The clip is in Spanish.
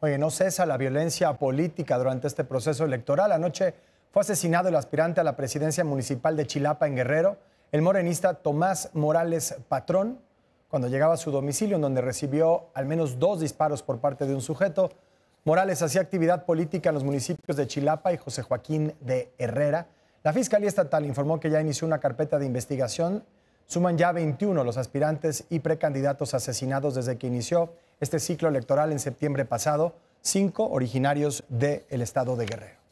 Oye, no cesa la violencia política durante este proceso electoral. Anoche fue asesinado el aspirante a la presidencia municipal de Chilapa en Guerrero, el morenista Tomás Morales Patrón, cuando llegaba a su domicilio en donde recibió al menos dos disparos por parte de un sujeto. Morales hacía actividad política en los municipios de Chilapa y José Joaquín de Herrera. La Fiscalía Estatal informó que ya inició una carpeta de investigación. Suman ya 21 los aspirantes y precandidatos asesinados desde que inició este ciclo electoral en septiembre pasado, cinco originarios del estado de Guerrero.